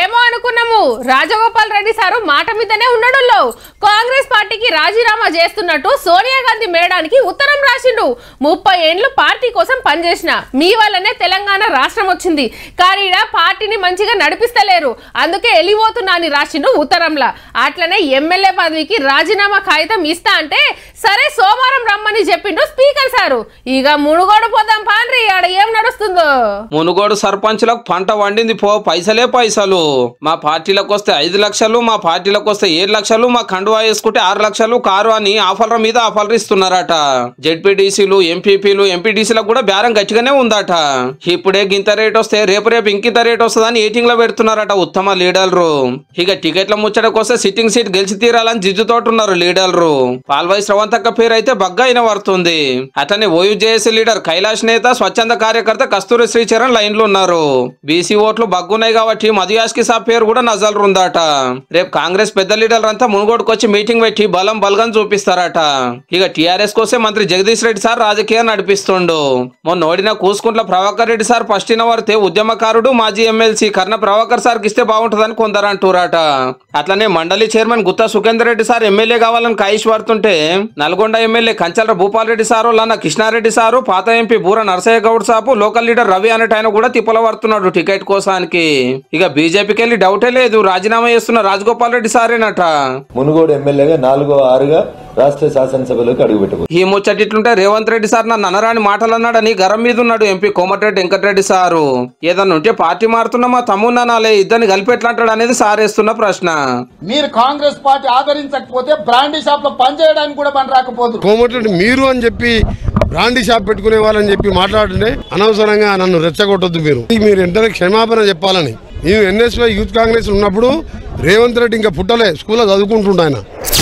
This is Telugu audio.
ఏమో అనుకున్నాము రాజగోపాల్ రెడ్డి సారు మాట మీదనే ఉండడంలో కాంగ్రెస్ పార్టీకి రాజీనామా చేస్తున్నట్టు సోనియా గాంధీ మేడానికి ఉత్తరం రాసిండు ముప్పై ఏండ్లు పార్టీ కోసం పనిచేసిన మీ వల్లనే తెలంగాణ రాష్ట్రం వచ్చింది కానీ పార్టీని మంచిగా నడిపిస్తలేరు అందుకే వెళ్ళిపోతున్నా అని రాసిండు ఉత్తరంలా అట్లనే ఎమ్మెల్యే పదవికి రాజీనామా కాగితం ఇస్తా అంటే సరే సోమవారం రమ్మని చెప్పిండు స్పీకర్ సారు ఇక మునుగోడు పోతా మునుగోడు సర్పంచులకు పంట వండింది పో పైసలే పైసలు మా పార్టీలకు వస్తే ఐదు లక్షలు మా పార్టీలకు వస్తే ఏడు లక్షలు మా కండువా వేసుకుంటే ఆరు లక్షలు కారు అని ఆఫర్ల మీద ఆఫర్ ఇస్తున్నారట జెడ్పీడీసీలు ఎంపీపీలు ఎంపీటీసీలకు కూడా బేరం గట్టిగానే ఉందట ఇప్పుడే గింత రేట్ వస్తే రేపు రేపు ఇంకింత రేట్ వస్తుందని ఏటింగ్ లో పెడుతున్నారట ఉత్తమ లీడర్లు ఇక టికెట్ల ముచ్చటకు వస్తే సిట్టింగ్ సీట్ గెలిచి తీరాలని జిద్దుతోటి ఉన్నారు లీడర్లు పాల్వాయి శ్రవంతక్క పేరు అయితే బగ్గా అయిన పడుతుంది అతని ఓయూ జేఏసీ లీడర్ కైలాష్ నేత స్వచ్ఛంద కార్యకర్త కస్తూరి శ్రీచరణ్ లో ఉన్నారు బీసీ ఓట్లు బగ్గున్నాయి కాబట్టి మధు యాస్కి సాబ్ పేరు కూడా నజలరుందట రేపు కాంగ్రెస్ పెద్ద లీడర్లంతా మునుగోడుకొచ్చి మీటింగ్ పెట్టి బలం బలగం చూపిస్తారట ఇక టీఆర్ఎస్ కోసం మంత్రి జగదీష్ రెడ్డి సార్ రాజకీయం నడిపిస్తుండు మొన్న ఓడిన కూసుకుంట్ల ప్రభాకర్ రెడ్డి సార్ ఫస్ట్ వారితే ఉద్యమకారుడు మాజీ ఎమ్మెల్సీ కర్ణ ప్రభాకర్ సార్ ఇస్తే బాగుంటుందని కొందరు అట్లనే మండలి chairman Gutha Sukender Reddy sir MLA కావాలని కాయిష్ పడుతుంటే నల్గొండ ఎమ్మెల్యే కంచల భూపాల్ రెడ్డి సారు లన్న కృష్ణారెడ్డి సారు పాత ఎంపీ బూర నరసయ్య గౌడ్ సాపు లోకల్ లీడర్ రవి అనేట ఆయన కూడా తిప్పలబడుతున్నాడు టికెట్ కోసానికి ఇక బీజేపీకి వెళ్ళి డౌటే లేదు రాజీనామా చేస్తున్న రాజగోపాల్ రెడ్డి సారేనట మునుగోడు ఎమ్మెల్యేగా నాలుగో ఆరుగా రాష్ట్ర శాసనసభలోకి అడుగుపెట్టబో ఈ ముచ్చటిట్లుంటే రేవంత్ రెడ్డి సార్ నన్ను అనరాని మాటలు అన్నాడని గరం మీద ఉన్నాడు ఎంపీ కోమటిరెడ్డి వెంకటరెడ్డి సారు ఏదన్నా ఉంటే పార్టీ మారుతున్నామా తమ్మున్నా నాలే ఇద్దరిని కలిపెట్లంటాడు అనేది సారేస్తున్న ప్రశ్న మీరు కాంగ్రెస్ పార్టీ ఆదరించకపోతే బ్రాండీ షాప్ లో పనిచేయడానికి కూడా పని రాకపోదు కోమటిరెడ్డి మీరు అని చెప్పి బ్రాండీ షాప్ పెట్టుకునే వాళ్ళని చెప్పి మాట్లాడుతుంటే అనవసరంగా నన్ను రెచ్చగొట్టద్దు మీరు మీరు వెంటనే క్షమాపణ చెప్పాలని నేను ఎన్ఎస్వై యూత్ కాంగ్రెస్ ఉన్నప్పుడు రేవంత్ రెడ్డి ఇంకా పుట్టలే స్కూల్లో చదువుకుంటుండ ఆయన